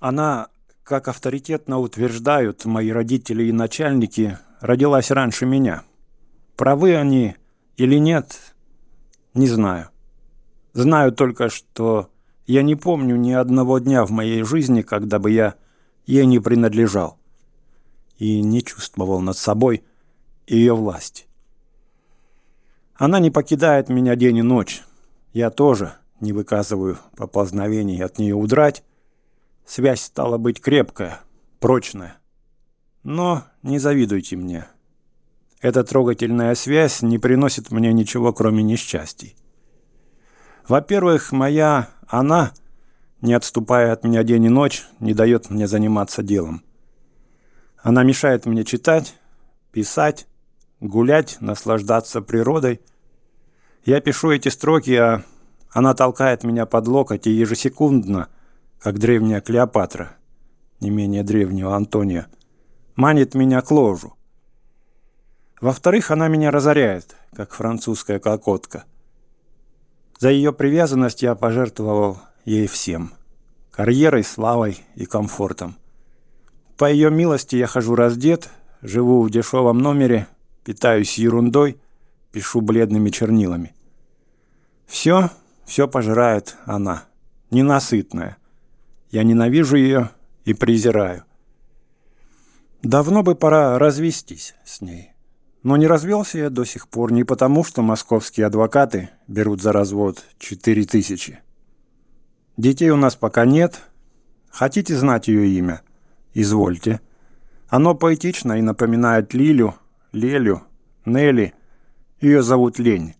Она, как авторитетно утверждают мои родители и начальники, родилась раньше меня. Правы они или нет, не знаю. Знаю только, что я не помню ни одного дня в моей жизни, когда бы я ей не принадлежал и не чувствовал над собой ее власть. Она не покидает меня день и ночь. Я тоже не выказываю поползновений от нее удрать, Связь стала быть крепкая, прочная. Но не завидуйте мне. Эта трогательная связь не приносит мне ничего, кроме несчастий. Во-первых, моя «она», не отступая от меня день и ночь, не дает мне заниматься делом. Она мешает мне читать, писать, гулять, наслаждаться природой. Я пишу эти строки, а она толкает меня под локоть и ежесекундно – как древняя Клеопатра, не менее древнего Антония, манит меня к ложу. Во-вторых, она меня разоряет, как французская кокотка. За ее привязанность я пожертвовал ей всем. Карьерой, славой и комфортом. По ее милости я хожу раздет, живу в дешевом номере, питаюсь ерундой, пишу бледными чернилами. Все, все пожирает она, ненасытная. Я ненавижу ее и презираю. Давно бы пора развестись с ней. Но не развелся я до сих пор не потому, что московские адвокаты берут за развод 4 тысячи. Детей у нас пока нет. Хотите знать ее имя? Извольте. Оно поэтично и напоминает Лилю, Лелю, Нелли. Ее зовут Лень.